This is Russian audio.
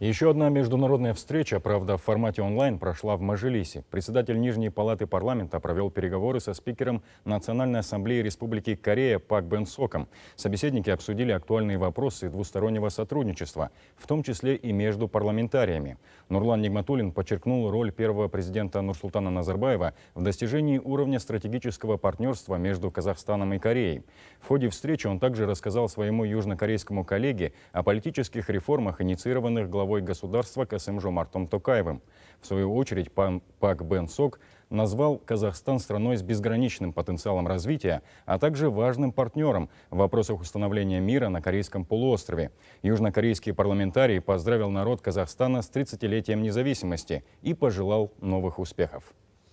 Еще одна международная встреча, правда, в формате онлайн, прошла в Мажилисе. Председатель Нижней палаты парламента провел переговоры со спикером Национальной ассамблеи Республики Корея Пак Бен Соком. Собеседники обсудили актуальные вопросы двустороннего сотрудничества, в том числе и между парламентариями. Нурлан Нигматуллин подчеркнул роль первого президента Нурсултана Назарбаева в достижении уровня стратегического партнерства между Казахстаном и Кореей. В ходе встречи он также рассказал своему южнокорейскому коллеге о политических реформах, инициированных главой главой государства Касым эм Жомартом Токаевым. В свою очередь, пан Пак Бен Сок назвал Казахстан страной с безграничным потенциалом развития, а также важным партнером в вопросах установления мира на Корейском полуострове. Южнокорейский парламентарий поздравил народ Казахстана с 30-летием независимости и пожелал новых успехов.